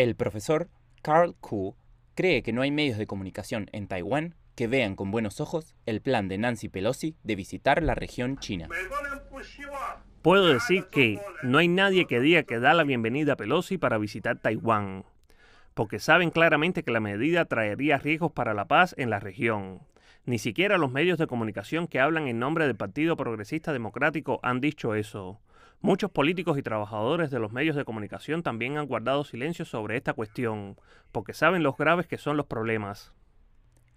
El profesor Carl Ku cree que no hay medios de comunicación en Taiwán que vean con buenos ojos el plan de Nancy Pelosi de visitar la región china. Puedo decir que no hay nadie que diga que da la bienvenida a Pelosi para visitar Taiwán, porque saben claramente que la medida traería riesgos para la paz en la región. Ni siquiera los medios de comunicación que hablan en nombre del Partido Progresista Democrático han dicho eso. Muchos políticos y trabajadores de los medios de comunicación también han guardado silencio sobre esta cuestión, porque saben los graves que son los problemas.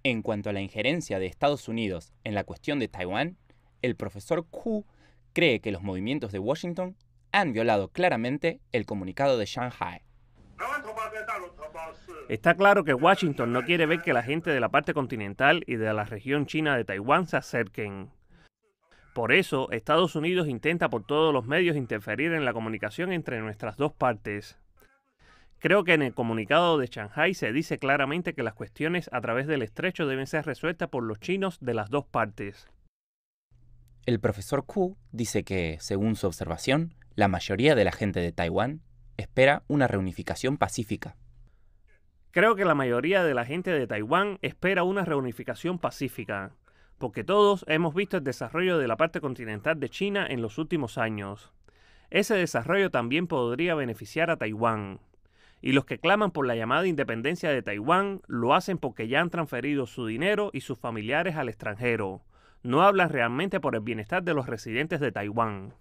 En cuanto a la injerencia de Estados Unidos en la cuestión de Taiwán, el profesor Ku cree que los movimientos de Washington han violado claramente el comunicado de Shanghai. Está claro que Washington no quiere ver que la gente de la parte continental y de la región china de Taiwán se acerquen. Por eso, Estados Unidos intenta por todos los medios interferir en la comunicación entre nuestras dos partes. Creo que en el comunicado de Shanghái se dice claramente que las cuestiones a través del estrecho deben ser resueltas por los chinos de las dos partes. El profesor Ku dice que, según su observación, la mayoría de la gente de Taiwán espera una reunificación pacífica. Creo que la mayoría de la gente de Taiwán espera una reunificación pacífica porque todos hemos visto el desarrollo de la parte continental de China en los últimos años. Ese desarrollo también podría beneficiar a Taiwán. Y los que claman por la llamada independencia de Taiwán lo hacen porque ya han transferido su dinero y sus familiares al extranjero. No hablan realmente por el bienestar de los residentes de Taiwán.